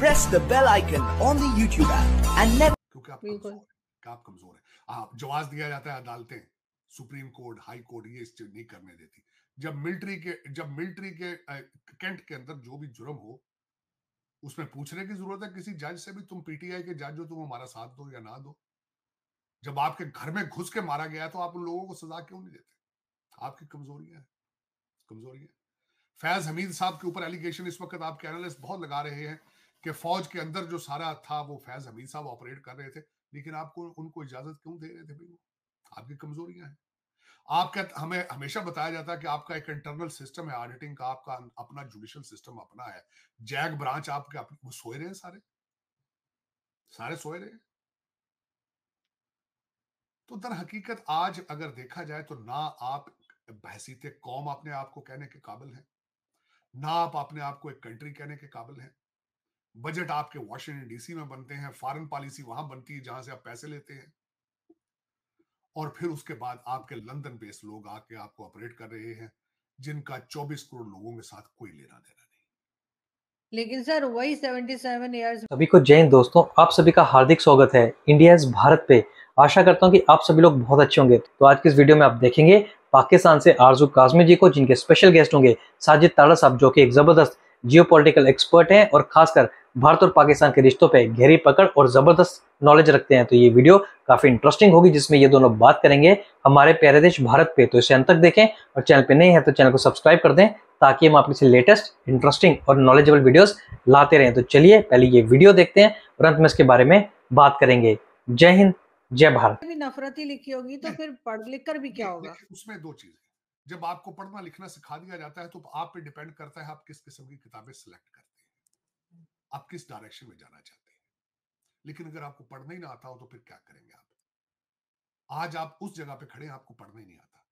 press the bell icon on the YouTube app and never क्योंकि आप कमजोर है आप कमजोर है हाँ, आप जवाब दिया जाता है अदालतें सुप्रीम कोर्ट हाई कोर्ट ये इस चीज नहीं करने देती जब मिलिट्री के जब मिलिट्री के कैंट के अंदर जो भी जुर्म हो उसमें पूछने की जरूरत है किसी जज से भी तुम पीटीआई के जज हो तुम हमारा साथ दो या ना दो जब आपके घर में घुस के मारा गया तो आप उन लोगों को सजा क्यों नहीं देते आपकी कमजोरियां कमजोरियां फैज हमीद साहब के ऊपर एलिगेशन इस वक्त आपके एनालिस्ट बहुत लगा रहे हैं कि फौज के अंदर जो सारा था वो फैज हमीद साहब ऑपरेट कर रहे थे लेकिन आपको उनको इजाजत क्यों दे रहे थे भाई वो आपकी कमजोरियां हैं आपका हमें हमेशा बताया जाता है कि आपका एक इंटरनल सिस्टम है ऑडिटिंग का आपका अपना जुडिशल सिस्टम अपना है जैक ब्रांच आपके अपने वो सोए रहे हैं सारे सारे सोए रहे हैं तो दर हकीकत आज अगर देखा जाए तो ना आप बहसीते कौम अपने आप को कहने के काबिल हैं ना आप अपने आप को एक कंट्री कहने के काबिल हैं बजट आपके वॉशिंगटन डीसी में बनते हैं फॉरेन पॉलिसी वहां बनती है जहां से आप पैसे लेते हैं और फिर उसके बाद आपके लंदन बेस्ड लोग आके आपको ऑपरेट कर रहे हैं जिनका 24 करोड़ लोगों के साथ कोई लेना देना लेकिन सर वही 77 इयर्स सभी को जैन दोस्तों आप सभी का हार्दिक स्वागत है इंडिया भारत पे आशा करता हूँ कि आप सभी लोग बहुत अच्छे होंगे तो आज की इस वीडियो में आप देखेंगे पाकिस्तान से आरजू काजमी जी को जिनके स्पेशल गेस्ट होंगे साजिद ताड़ा साहब जो कि एक जबरदस्त पोलिटिकल एक्सपर्ट हैं और खासकर भारत और पाकिस्तान के रिश्तों पर गहरी पकड़ और ज़बरदस्त नॉलेज रखते हैं तो ये वीडियो काफ़ी इंटरेस्टिंग होगी जिसमें ये दोनों बात करेंगे हमारे प्यारे देश भारत पे तो इसे अंत तक देखें और चैनल पे नहीं है तो चैनल को सब्सक्राइब कर दें ताकि हम आपके से लेटेस्ट इंटरेस्टिंग और नॉलेजेबल वीडियो लाते रहें तो चलिए पहले ये वीडियो देखते हैं और अंत में इसके बारे में बात करेंगे जय हिंद जय भारत नफरत ही लिखी होगी तो फिर पढ़ लिख कर भी क्या होगा उसमें दो चीज जब आपको पढ़ना लिखना सिखा दिया जाता है तो आप पे डिपेंड करता है आप किस किस्म की किताबें सिलेक्ट करते हैं आप किस डायरेक्शन में जाना चाहते हैं लेकिन अगर आपको पढ़ना ही ना आता हो तो फिर क्या करेंगे आप आज आप उस जगह पे खड़े हैं आपको पढ़ना ही नहीं आता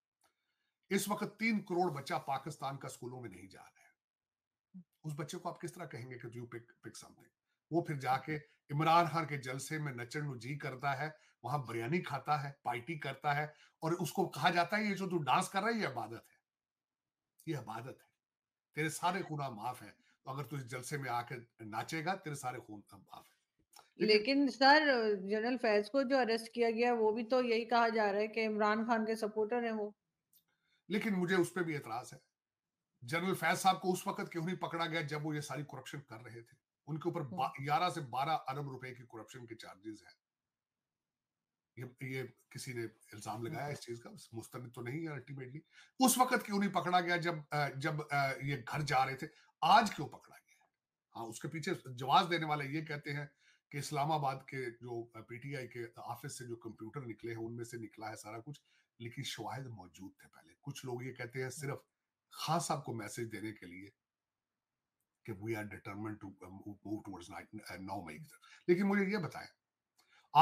इस वक्त तीन करोड़ बच्चा पाकिस्तान का स्कूलों में नहीं जा रहा है उस बच्चे को आप किस तरह कहेंगे कि यू पिक पिक समथिंग वो फिर जाके इमरान खान के जलसे में नचन जी करता है वहां बिरयानी खाता है पार्टी करता है और उसको कहा जाता है ये जो तू डांस कर रहा है ये इबादत है ये इबादत है तेरे सारे खुना माफ है तो अगर तू इस जलसे में आके नाचेगा तेरे सारे खून माफ है लेकिन सर जनरल फैज को जो अरेस्ट किया गया वो भी तो यही कहा जा रहा है कि इमरान खान के सपोर्टर है वो लेकिन मुझे उस पर भी एतराज है जनरल फैज साहब को उस वक्त क्यों नहीं पकड़ा गया जब वो ये सारी करप्शन कर रहे थे उनके ऊपर ग्यारह से बारह अरब रुपए के करप्शन के चार्जेस हैं ये ये किसी ने इल्जाम लगाया इस चीज का मुस्तंद तो नहीं है अल्टीमेटली उस वक्त क्यों नहीं पकड़ा गया जब जब ये घर जा रहे थे आज क्यों पकड़ा गया हाँ उसके पीछे जवाब देने वाले ये कहते हैं कि इस्लामाबाद के जो पीटीआई के ऑफिस से जो कंप्यूटर निकले हैं उनमें से निकला है सारा कुछ लेकिन शवाहद मौजूद थे पहले कुछ लोग ये कहते हैं सिर्फ खास साहब को मैसेज देने के लिए कि we are determined to move towards now May लेकिन मुझे ये बताएं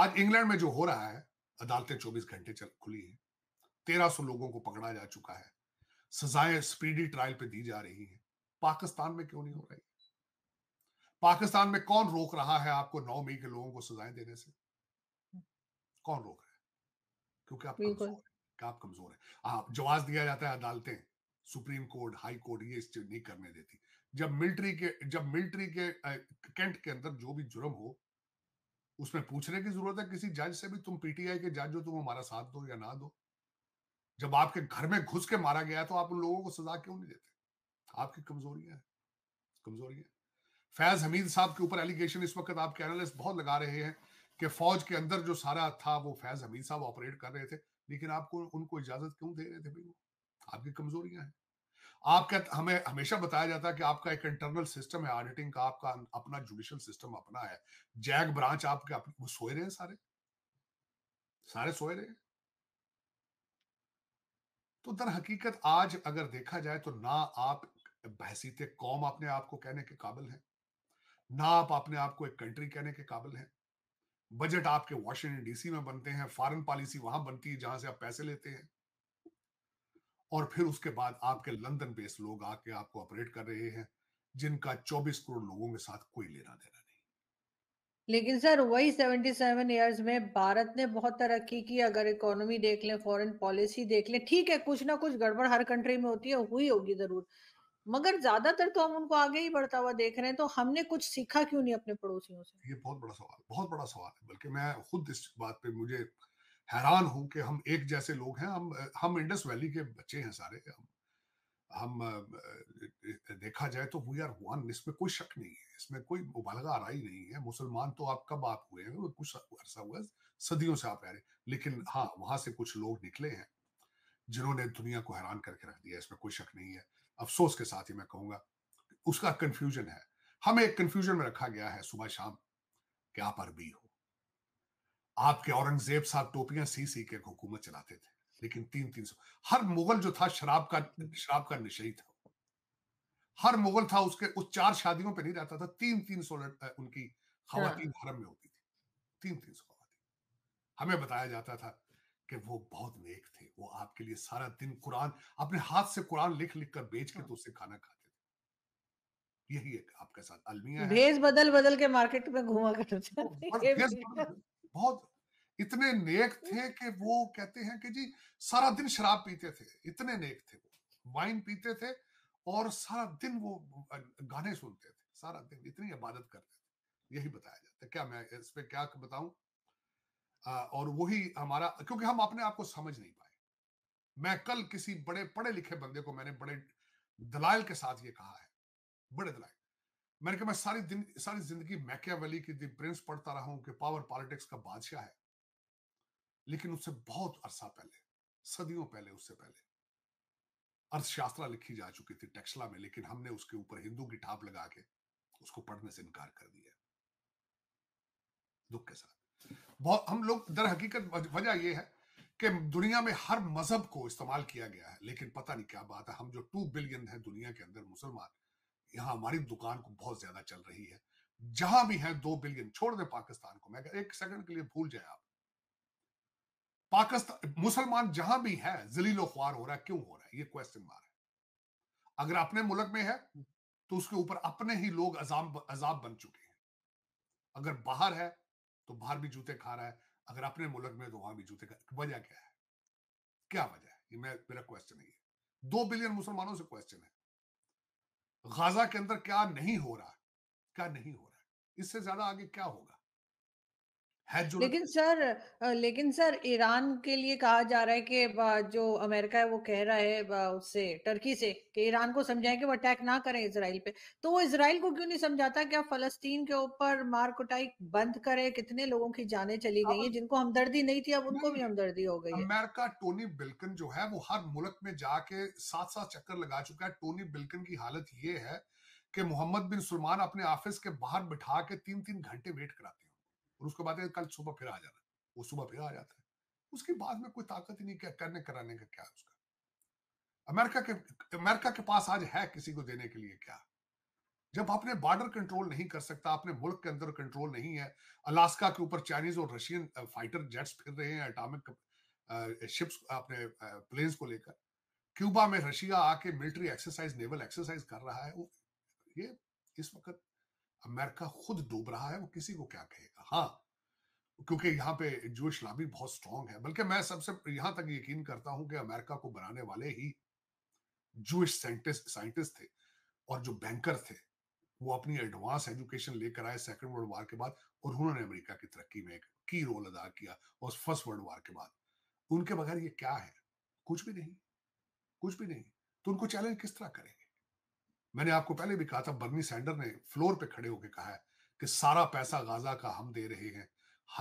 आज इंग्लैंड में जो हो रहा है अदालतें 24 घंटे चल खुली हैं 1300 लोगों को पकड़ा जा चुका है सजाएं स्पीडी ट्रायल पे दी जा रही हैं पाकिस्तान में क्यों नहीं हो रही पाकिस्तान में कौन रोक रहा है आपको नौ मई के लोगों को सजाएं देने से कौन रोक रहा है क्योंकि आप कमजोर है आप कमजोर है आप हाँ, जवाब दिया जाता है अदालतें सुप्रीम कोर्ट हाई कोर्ट ये स्टेट नहीं करने देती जब मिलिट्री के जब मिलिट्री के कैंट के अंदर जो भी जुर्म हो उसमें पूछने की जरूरत है किसी जज से भी तुम पीटीआई के जज हो तुम हमारा साथ दो या ना दो जब आपके घर में घुस के मारा गया तो आप उन लोगों को सजा क्यों नहीं देते आपकी कमजोरियां है कमजोरियां फैज हमीद साहब के ऊपर एलिगेशन इस वक्त आपके एनालिस्ट बहुत लगा रहे हैं कि फौज के अंदर जो सारा था वो फैज हमीद साहब ऑपरेट कर रहे थे लेकिन आपको उनको इजाजत क्यों दे रहे थे भाई वो आपकी कमजोरियां हैं आपका हमें हमेशा बताया जाता है कि आपका एक इंटरनल सिस्टम है ऑडिटिंग का आपका अपना जुडिशियल सिस्टम अपना है जैक ब्रांच आपके अपने वो सोए रहे हैं सारे सारे सोए रहे हैं तो दर हकीकत आज अगर देखा जाए तो ना आप बहसीत कौम अपने आप को कहने के काबिल हैं ना आप अपने आप को एक कंट्री कहने के काबिल हैं बजट आपके वॉशिंगटन डीसी में बनते हैं फॉरेन पॉलिसी वहां बनती है जहां से आप पैसे लेते हैं और फिर उसके बाद आपके लंदन बेस्ड लोग आके आपको ऑपरेट कर रहे हैं जिनका 24 करोड़ लोगों के साथ कोई लेना देना नहीं लेकिन सर वही 77 इयर्स में भारत ने बहुत तरक्की की अगर इकोनॉमी देख लें फॉरेन पॉलिसी देख लें ठीक है कुछ ना कुछ गड़बड़ हर कंट्री में होती है हुई होगी जरूर मगर ज्यादातर तो हम उनको आगे ही बढ़ता हुआ देख रहे हैं तो हमने कुछ सीखा क्यों नहीं अपने पड़ोसियों से ये बहुत बड़ा सवाल बहुत बड़ा सवाल है बल्कि मैं खुद इस बात पे मुझे हैरान हूं कि हम एक जैसे लोग हैं हम हम इंडस वैली के बच्चे हैं सारे हम हम देखा जाए तो वी आर वन इसमें कोई शक नहीं है इसमें कोई मुबालगा आ ही नहीं है मुसलमान तो आप कब आप हुए हैं कुछ अरसा हुआ सदियों से आप रहे लेकिन हाँ वहां से कुछ लोग निकले हैं जिन्होंने दुनिया को हैरान करके रख दिया इसमें कोई शक नहीं है अफसोस के साथ ही मैं कहूंगा उसका कंफ्यूजन है हमें एक कंफ्यूजन में रखा गया है सुबह शाम कि आप अरबी हो आपके औरंगजेब साहब टोपियां सी सी के हुकूमत चलाते थे लेकिन तीन तीन सौ हर मुगल जो था शराब का शराब का नशे था हर मुगल था उसके उस चार शादियों पे नहीं रहता था तीन तीन सौ उनकी खातन हाँ। हरम में होती थी तीन तीन सौ खातन हमें बताया जाता था कि वो बहुत नेक थे वो आपके लिए सारा दिन कुरान अपने हाथ से कुरान लिख लिख कर बेच के हाँ। तो उससे खाना खाते थे यही एक आपके साथ अलमिया भेज बदल बदल के मार्केट में घूमा करते थे बहुत इतने नेक हम्म। थे कि वो कहते हैं कि जी सारा दिन शराब पीते थे इतने नेक थे वो वाइन पीते थे और सारा दिन वो गाने सुनते थे सारा दिन इतनी इबादत करते थे यही बताया जाता है क्या मैं इस पे क्या बताऊं और वही हमारा क्योंकि हम अपने आप को समझ नहीं पाए मैं कल किसी बड़े पढ़े लिखे बंदे को मैंने बड़े दलाल के साथ ये कहा है बड़े दलाल मैंने कहा मैं सारी दिन सारी जिंदगी मैकिया की प्रिंस पढ़ता रहा हूं कि पावर पॉलिटिक्स का बादशाह है लेकिन उससे बहुत अरसा पहले सदियों पहले उससे पहले अर्थशास्त्रा लिखी जा चुकी थी टेक्सला में लेकिन हमने उसके ऊपर हिंदू की ठाप लगा के उसको पढ़ने से इनकार कर दिया दुख के साथ बहुत हम लोग दर हकीकत वजह यह है कि दुनिया में हर मजहब को इस्तेमाल किया गया है लेकिन पता नहीं क्या बात है हम जो टू बिलियन है दुनिया के अंदर मुसलमान यहाँ हमारी दुकान को बहुत ज्यादा चल रही है जहां भी है दो बिलियन छोड़ दे पाकिस्तान को मैं एक सेकंड के लिए भूल जाए आप पाकिस्तान मुसलमान जहां भी है जलीलो ख्वार हो रहा है क्यों हो रहा है ये क्वेश्चन मार है अगर अपने मुल्क में है तो उसके ऊपर अपने ही लोग अजाब अजाब बन चुके हैं अगर बाहर है तो बाहर भी जूते खा रहा है अगर अपने मुल्क में तो वहां भी जूते खा वजह क्या है क्या वजह है ये मैं मेरा क्वेश्चन है ये दो बिलियन मुसलमानों से क्वेश्चन है गाजा के अंदर क्या नहीं हो रहा क्या नहीं हो रहा है इससे ज्यादा आगे क्या होगा है लेकिन सर लेकिन सर ईरान के लिए कहा जा रहा है कि जो अमेरिका है वो कह रहा है उससे टर्की से कि ईरान को समझाएं कि वो अटैक ना करें इसराइल पे तो वो इसराइल को क्यों नहीं समझाता कि आप फलस्तीन के ऊपर मार कुटाई बंद करें कितने लोगों की जाने चली गई है जिनको हमदर्दी नहीं थी अब उनको भी हमदर्दी हो गई अमेरिका टोनी बिल्कन जो है वो हर मुल्क में जाके साथ साथ चक्कर लगा चुका है टोनी बिल्कन की हालत ये है कि मोहम्मद बिन सलमान अपने ऑफिस के बाहर बिठा के तीन तीन घंटे वेट कराती और उसको बात कल सुबह फिर आ जाना वो सुबह फिर आ जाता है उसके बाद में कोई ताकत ही नहीं क्या करने कराने का क्या उसका अमेरिका के अमेरिका के पास आज है किसी को देने के लिए क्या जब आपने बॉर्डर कंट्रोल नहीं कर सकता अपने मुल्क के अंदर कंट्रोल नहीं है अलास्का के ऊपर चाइनीज और रशियन फाइटर जेट्स फिर रहे हैं एटॉमिक शिप्स अपने प्लेन्स को लेकर क्यूबा में रशिया आके मिलिट्री एक्सरसाइज नेवल एक्सरसाइज कर रहा है वो ये इस वक्त अमेरिका खुद डूब रहा है वो किसी को क्या कहेगा हाँ क्योंकि यहाँ पे जो इस्लामी बहुत स्ट्रांग है बल्कि मैं सबसे यहां तक यकीन करता हूं कि अमेरिका को बनाने वाले ही जूश साइंटिस्ट साइंटिस्ट थे और जो बैंकर थे वो अपनी एडवांस एजुकेशन लेकर आए सेकंड वर्ल्ड वार के बाद और उन्होंने अमेरिका की तरक्की में एक की रोल अदा किया और फर्स्ट वर्ल्ड वार के बाद उनके बगैर ये क्या है कुछ भी नहीं कुछ भी नहीं तो उनको चैलेंज किस तरह करेंगे मैंने आपको पहले भी कहा था बर्नी सैंडर ने फ्लोर पे खड़े होकर कहा है कि सारा पैसा गाजा का हम दे रहे हैं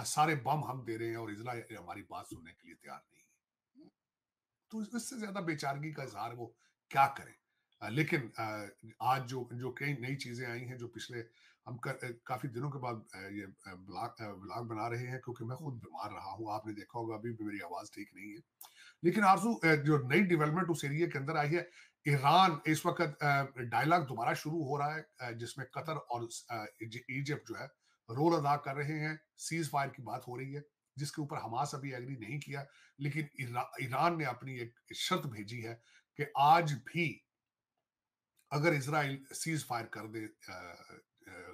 सारे बम हम दे रहे हैं और इसराइल हमारी बात सुनने के लिए तैयार नहीं है तो इससे ज्यादा बेचारगी का इजहार वो क्या करें लेकिन आज जो जो कई नई चीजें आई हैं जो पिछले हम कर, काफी दिनों के बाद ये ब्लॉग ब्लॉग बना रहे हैं क्योंकि मैं खुद बीमार रहा हूँ आपने देखा होगा अभी भी मेरी आवाज ठीक नहीं है लेकिन आरजू जो नई डेवलपमेंट उस एरिया के अंदर आई है ईरान इस वक्त डायलॉग दोबारा शुरू हो रहा है जिसमें कतर और इजिप्ट जो है रोल अदा कर रहे हैं सीज फायर की बात हो रही है जिसके ऊपर हमास अभी एग्री नहीं किया लेकिन इरा, ईरान ने अपनी एक शर्त भेजी है कि आज भी अगर इसराइल सीज फायर कर दे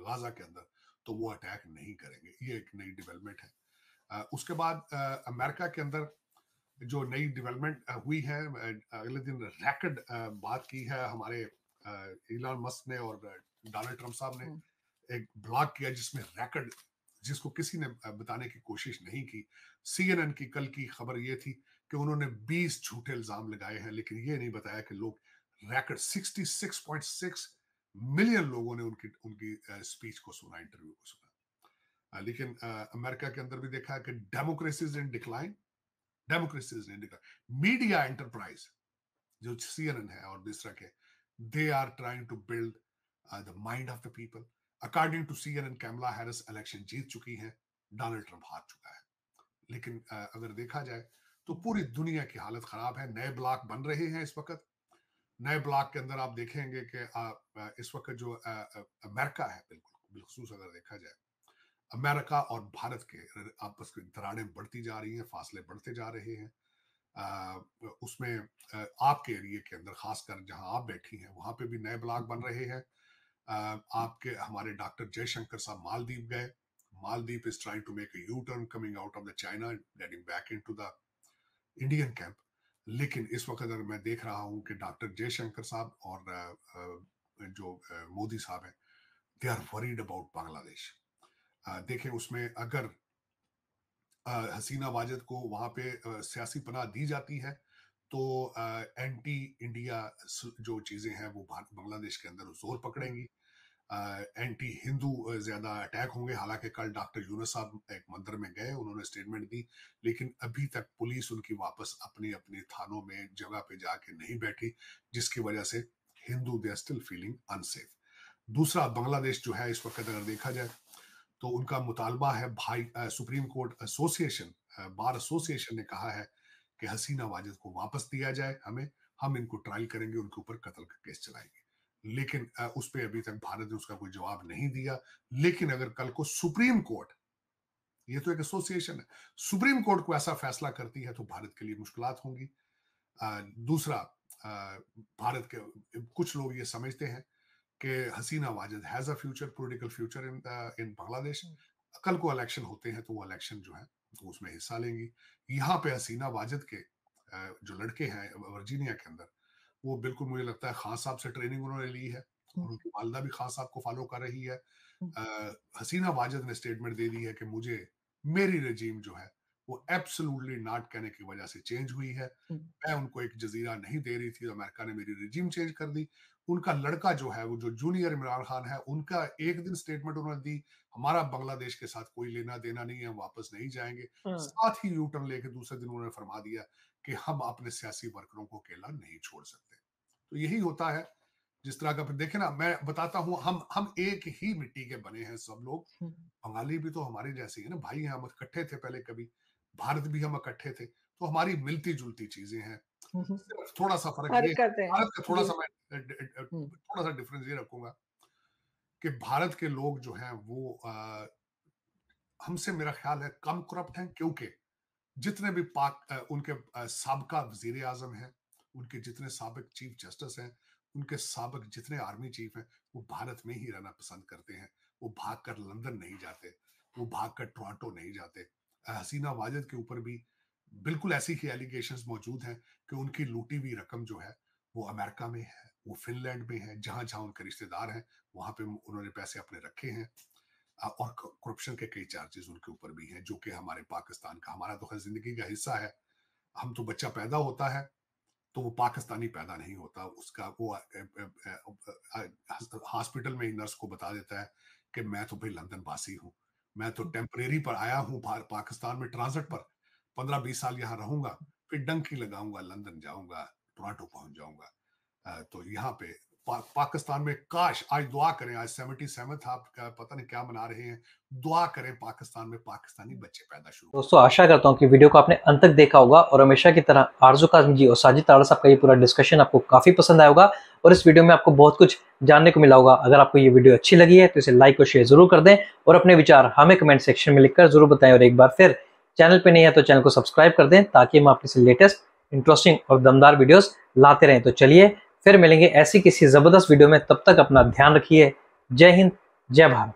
गाजा के अंदर तो वो अटैक नहीं करेंगे ये एक नई डेवलपमेंट है उसके बाद अमेरिका के अंदर जो नई डेवलपमेंट हुई है अगले दिन रैकेट बात की है हमारे इलान मस्क ने और डोनाल्ड ट्रंप साहब ने हम्म। एक ब्लॉग किया जिसमें रैकड जिसको किसी ने बताने की कोशिश नहीं की सीएनएन की कल की खबर ये थी कि उन्होंने 20 झूठे इल्जाम लगाए हैं लेकिन ये नहीं बताया कि लोग रैकड 66.6 मिलियन लोगों ने उनकी उनकी स्पीच को सुना इंटरव्यू को सुना लेकिन अमेरिका के अंदर भी देखा कि democracies in decline democracies in decline media enterprise जो सीएनएन है और दूसरा के they are trying to build the mind of the people according to C N Kamala Harris election जीत चुकी है डोनाल्ड ट्रंप हार चुका है लेकिन अगर देखा जाए तो पूरी दुनिया की हालत खराब है नए ब्लॉक बन रहे हैं इस वक्त नए ब्लॉक के अंदर आप देखेंगे कि इस वक्त जो अमेरिका है बिल्कुल बिलखसूस अगर देखा जाए अमेरिका और भारत के आपस की दराड़े बढ़ती जा रही हैं फासले बढ़ते जा रहे हैं उसमें आपके एरिए के अंदर खासकर जहां आप बैठी हैं वहां पे भी नए ब्लॉक बन रहे हैं आपके हमारे डॉक्टर जयशंकर साहब मालदीप गए Maldives is trying to make U turn coming out of the China getting back in back into the लेकिन इस वक्त अगर मैं देख रहा हूं कि डॉक्टर जयशंकर साहब और जो मोदी साहब हैं they are worried about Bangladesh देखें उसमें अगर हसीना वाजद को वहां पे सियासी पनाह दी जाती है तो एंटी इंडिया जो चीजें हैं वो बांग्लादेश के अंदर जोर पकड़ेंगी एंटी हिंदू ज्यादा अटैक होंगे हालांकि कल डॉक्टर यूनस साहब एक मंदिर में गए उन्होंने स्टेटमेंट दी लेकिन अभी तक पुलिस उनकी वापस अपने अपने थानों में जगह पे जाके नहीं बैठी जिसकी वजह से Hindu they are still feeling unsafe दूसरा बांग्लादेश जो है इस वक्त अगर देखा जाए तो उनका मुतालबा है भाई आ, supreme court association bar association ने कहा है कि हसीना वाजिद को वापस दिया जाए हमें हम इनको ट्रायल करेंगे उनके ऊपर कत्ल का केस चलाएंगे लेकिन उस पर अभी तक भारत ने उसका कोई जवाब नहीं दिया लेकिन अगर कल को सुप्रीम कोर्ट ये तो एक एसोसिएशन है सुप्रीम कोर्ट को ऐसा फैसला करती है तो भारत के लिए मुश्किल होंगी दूसरा भारत के कुछ लोग ये समझते हैं कि Hasina Wajed has a future political future in in Bangladesh कल को इलेक्शन होते हैं तो वो इलेक्शन जो है वो उसमें हिस्सा लेंगी यहाँ पे हसीना वाजिद के जो लड़के हैं वर्जीनिया के अंदर वो बिल्कुल मुझे लगता है खान साहब से ट्रेनिंग उन्होंने ली है और हम्म। उनकी वालदा भी खान साहब को फॉलो कर रही है आ, हम्म। हसीना वाजद ने स्टेटमेंट दे दी है कि मुझे मेरी रजीम जो है वो एब्सोल्युटली नॉट कहने की वजह से चेंज हुई है हम्म। मैं उनको एक जजीरा नहीं दे रही थी तो अमेरिका ने मेरी रजीम चेंज कर दी उनका लड़का जो है वो जो जूनियर इमरान खान है उनका एक दिन स्टेटमेंट उन्होंने दी हमारा बांग्लादेश के साथ कोई लेना देना नहीं है वापस नहीं जाएंगे हाँ। साथ ही यूटर्न लेके दूसरे दिन उन्होंने फरमा दिया कि हम अपने सियासी वर्करों को अकेला नहीं छोड़ सकते तो यही होता है जिस तरह का देखे ना मैं बताता हूँ हम हम एक ही मिट्टी के बने हैं सब लोग हम्म। बंगाली भी तो हमारे जैसे है ना भाई हैं हम इकट्ठे थे पहले कभी भारत भी हम इकट्ठे थे तो हमारी मिलती जुलती चीजें हैं हम्म, हम्म। थोड़ा सा फर्क भारत का थोड़ा सा मैं थोड़ा सा डिफरेंस ये रखूंगा कि भारत के लोग जो हैं वो हमसे मेरा ख्याल है कम करप्ट हैं क्योंकि जितने भी पाक उनके सबका वजीर आजम हैं उनके जितने सबक चीफ जस्टिस हैं उनके सबक जितने आर्मी चीफ हैं वो भारत में ही रहना पसंद करते हैं वो भाग कर लंदन नहीं जाते वो भाग कर टोरंटो नहीं जाते हसीना वाजिद के ऊपर भी बिल्कुल ऐसी ही एलिगेशन मौजूद हैं कि उनकी लूटी हुई रकम जो है वो अमेरिका में है वो फिनलैंड में है जहां जहां उनके रिश्तेदार हैं वहां पे उन्होंने पैसे अपने रखे हैं और करप्शन के कई चार्जेस उनके ऊपर भी हैं जो कि हमारे पाकिस्तान का हमारा तो खैर जिंदगी का हिस्सा है हम तो बच्चा पैदा होता है तो वो पाकिस्तानी पैदा नहीं होता उसका वो हॉस्पिटल में ही नर्स को बता देता है कि मैं तो भाई लंदन वासी हूँ मैं तो टेम्परेरी पर आया हूँ पाकिस्तान में ट्रांजिट पर पंद्रह बीस साल यहाँ रहूंगा फिर डंकी लगाऊंगा लंदन जाऊंगा टोराटो पहुंच जाऊंगा तो यहाँ पे पाकिस्तान में काश आज दुआ करें आज सेवेंटी सेवन आप पता नहीं क्या मना रहे हैं दुआ करें पाकिस्तान में पाकिस्तानी हम्म। बच्चे पैदा शुरू दोस्तों आशा करता हूँ कि वीडियो को आपने अंत तक देखा होगा और हमेशा की तरह आरजू काजम जी और साजिद तारा साहब का ये पूरा डिस्कशन आपको काफी पसंद आया होगा और इस वीडियो में आपको बहुत कुछ जानने को मिला होगा अगर आपको ये वीडियो अच्छी लगी है तो इसे लाइक और शेयर जरूर कर दें और अपने विचार हमें कमेंट सेक्शन में लिखकर जरूर बताएं और एक बार फिर चैनल पर नहीं है तो चैनल को सब्सक्राइब कर दें ताकि हम आपके से लेटेस्ट इंटरेस्टिंग और दमदार वीडियोज लाते रहें तो चलिए फिर मिलेंगे ऐसी किसी ज़बरदस्त वीडियो में तब तक अपना ध्यान रखिए जय हिंद जय भारत